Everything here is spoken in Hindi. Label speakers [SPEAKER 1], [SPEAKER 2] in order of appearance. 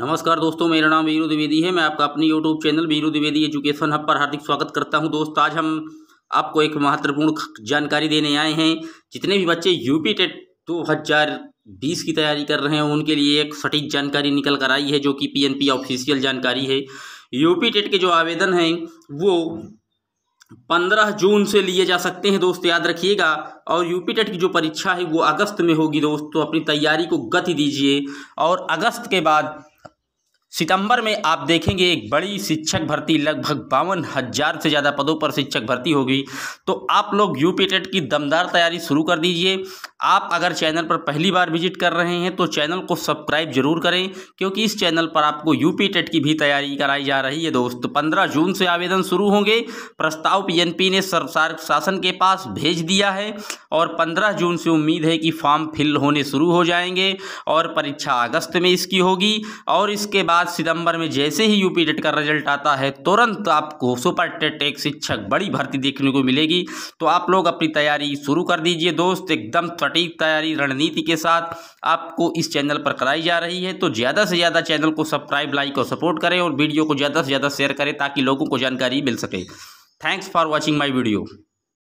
[SPEAKER 1] नमस्कार दोस्तों मेरा नाम वीरू द्विवेदी है मैं आपका अपनी YouTube channel Veeru Dwivedi education hub पर हार्दिक स्वागत करता हूं दोस्त आज हम आपको एक महत्वपूर्ण जानकारी देने आए हैं जितने भी बच्चे यूपी टेट दो हज़ार बीस की तैयारी कर रहे हैं उनके लिए एक सटीक जानकारी निकल कर आई है जो कि पी ऑफिशियल जानकारी है यूपी टेट के जो आवेदन हैं वो पंद्रह जून से लिए जा सकते हैं दोस्त याद रखिएगा और यूपी टेट की जो परीक्षा है वो अगस्त में होगी दोस्त तो अपनी तैयारी को गति दीजिए और अगस्त के बाद सितंबर में आप देखेंगे एक बड़ी शिक्षक भर्ती लगभग बावन हज़ार से ज़्यादा पदों पर शिक्षक भर्ती होगी तो आप लोग यू पी टेट की दमदार तैयारी शुरू कर दीजिए आप अगर चैनल पर पहली बार विजिट कर रहे हैं तो चैनल को सब्सक्राइब जरूर करें क्योंकि इस चैनल पर आपको यू पी टेट की भी तैयारी कराई जा रही है दोस्त पंद्रह जून से आवेदन शुरू होंगे प्रस्ताव पी ने सरकार शासन के पास भेज दिया है और पंद्रह जून से उम्मीद है कि फॉर्म फिल होने शुरू हो जाएंगे और परीक्षा अगस्त में इसकी होगी और इसके बाद बाद सितंबर में जैसे ही यूपी टेट का रिजल्ट आता है तुरंत आपको सुपर टेट एक शिक्षक बड़ी भर्ती देखने को मिलेगी तो आप लोग अपनी तैयारी शुरू कर दीजिए दोस्त एकदम सटीक तैयारी रणनीति के साथ आपको इस चैनल पर कराई जा रही है तो ज़्यादा से ज़्यादा चैनल को सब्सक्राइब लाइक और सपोर्ट करें और वीडियो को ज़्यादा से ज़्यादा शेयर करें ताकि लोगों को जानकारी मिल सके thanks for watching my video